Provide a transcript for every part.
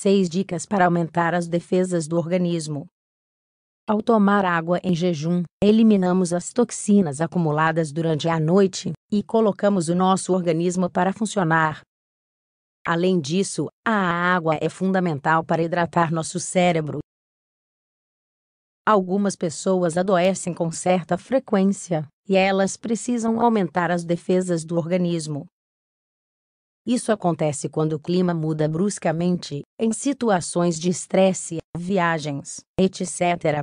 6 dicas para aumentar as defesas do organismo. Ao tomar água em jejum, eliminamos as toxinas acumuladas durante a noite e colocamos o nosso organismo para funcionar. Além disso, a água é fundamental para hidratar nosso cérebro. Algumas pessoas adoecem com certa frequência, e elas precisam aumentar as defesas do organismo. Isso acontece quando o clima muda bruscamente, em situações de estresse, viagens, etc.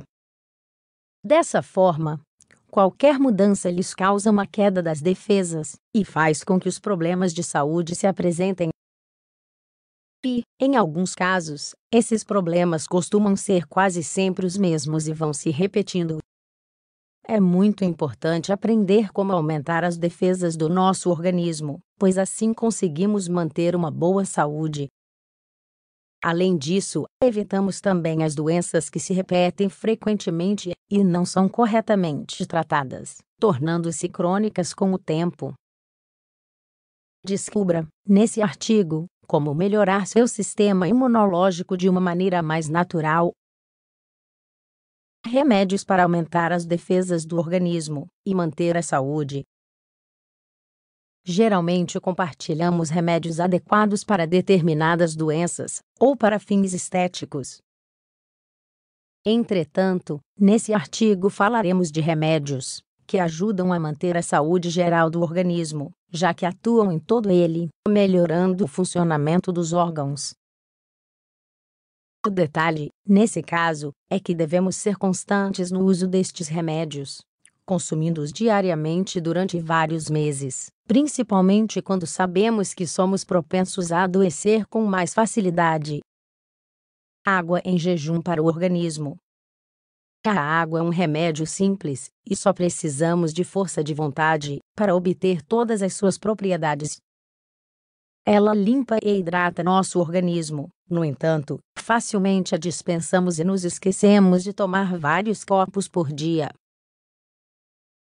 Dessa forma, qualquer mudança lhes causa uma queda das defesas e faz com que os problemas de saúde se apresentem. E, em alguns casos, esses problemas costumam ser quase sempre os mesmos e vão se repetindo. É muito importante aprender como aumentar as defesas do nosso organismo, pois assim conseguimos manter uma boa saúde. Além disso, evitamos também as doenças que se repetem frequentemente e não são corretamente tratadas, tornando-se crônicas com o tempo. Descubra, nesse artigo, como melhorar seu sistema imunológico de uma maneira mais natural Remédios para aumentar as defesas do organismo e manter a saúde. Geralmente compartilhamos remédios adequados para determinadas doenças ou para fins estéticos. Entretanto, nesse artigo falaremos de remédios que ajudam a manter a saúde geral do organismo, já que atuam em todo ele, melhorando o funcionamento dos órgãos, o detalhe, nesse caso, é que devemos ser constantes no uso destes remédios, consumindo-os diariamente durante vários meses, principalmente quando sabemos que somos propensos a adoecer com mais facilidade. Água em jejum para o organismo. A água é um remédio simples, e só precisamos de força de vontade para obter todas as suas propriedades. Ela limpa e hidrata nosso organismo. No entanto, facilmente a dispensamos e nos esquecemos de tomar vários copos por dia.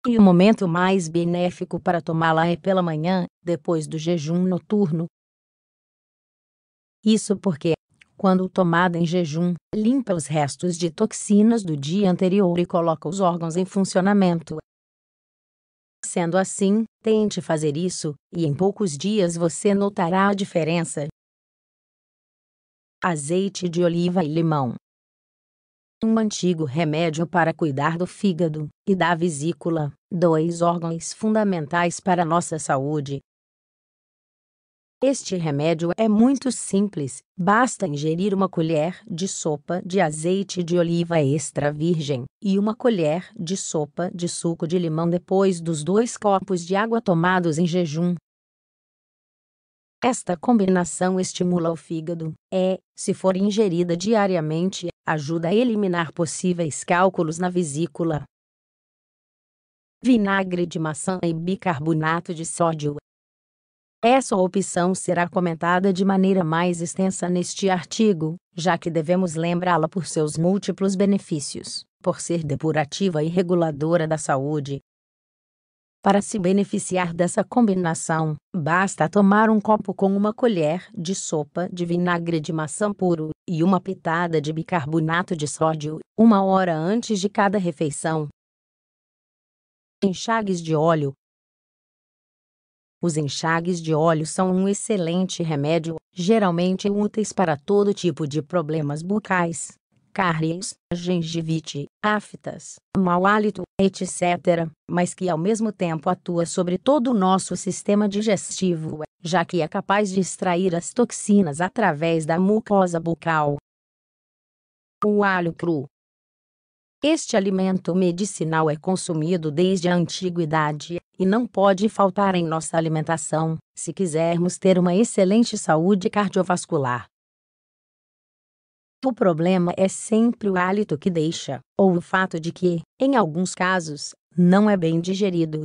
E o momento mais benéfico para tomá-la é pela manhã, depois do jejum noturno. Isso porque, quando tomada em jejum, limpa os restos de toxinas do dia anterior e coloca os órgãos em funcionamento. Sendo assim, tente fazer isso, e em poucos dias você notará a diferença azeite de oliva e limão. Um antigo remédio para cuidar do fígado e da vesícula, dois órgãos fundamentais para a nossa saúde. Este remédio é muito simples, basta ingerir uma colher de sopa de azeite de oliva extra virgem e uma colher de sopa de suco de limão depois dos dois copos de água tomados em jejum. Esta combinação estimula o fígado e, é, se for ingerida diariamente, ajuda a eliminar possíveis cálculos na vesícula. Vinagre de maçã e bicarbonato de sódio. Essa opção será comentada de maneira mais extensa neste artigo, já que devemos lembrá-la por seus múltiplos benefícios, por ser depurativa e reguladora da saúde, para se beneficiar dessa combinação, basta tomar um copo com uma colher de sopa de vinagre de maçã puro e uma pitada de bicarbonato de sódio uma hora antes de cada refeição. Enxagues de óleo Os enxagues de óleo são um excelente remédio, geralmente úteis para todo tipo de problemas bucais, cáries, gengivite, aftas, mau hálito, etc., mas que ao mesmo tempo atua sobre todo o nosso sistema digestivo, já que é capaz de extrair as toxinas através da mucosa bucal. O alho cru. Este alimento medicinal é consumido desde a antiguidade e não pode faltar em nossa alimentação se quisermos ter uma excelente saúde cardiovascular. O problema é sempre o hálito que deixa, ou o fato de que, em alguns casos, não é bem digerido.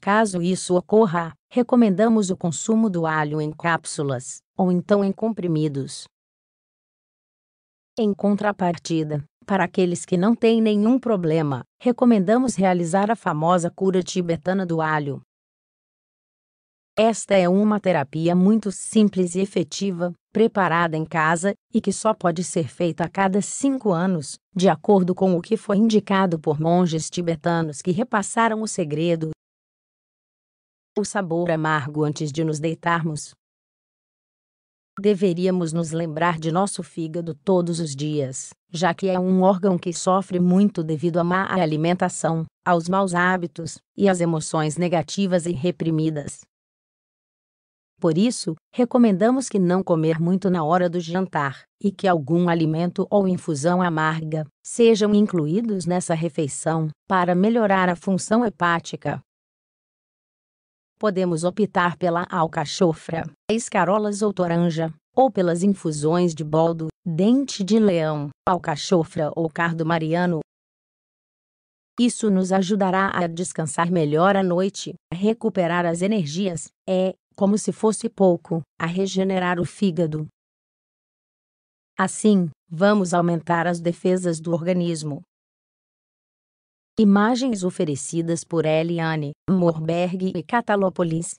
Caso isso ocorra, recomendamos o consumo do alho em cápsulas, ou então em comprimidos. Em contrapartida, para aqueles que não têm nenhum problema, recomendamos realizar a famosa cura tibetana do alho, esta é uma terapia muito simples e efetiva, preparada em casa, e que só pode ser feita a cada cinco anos, de acordo com o que foi indicado por monges tibetanos que repassaram o segredo. O sabor amargo antes de nos deitarmos. Deveríamos nos lembrar de nosso fígado todos os dias, já que é um órgão que sofre muito devido à má alimentação, aos maus hábitos e às emoções negativas e reprimidas. Por isso, recomendamos que não comer muito na hora do jantar e que algum alimento ou infusão amarga sejam incluídos nessa refeição para melhorar a função hepática. Podemos optar pela alcachofra, escarolas ou toranja, ou pelas infusões de boldo, dente de leão, alcachofra ou cardo mariano. Isso nos ajudará a descansar melhor à noite, a recuperar as energias, é, como se fosse pouco, a regenerar o fígado. Assim, vamos aumentar as defesas do organismo. Imagens oferecidas por Eliane Morberg e Catalopolis,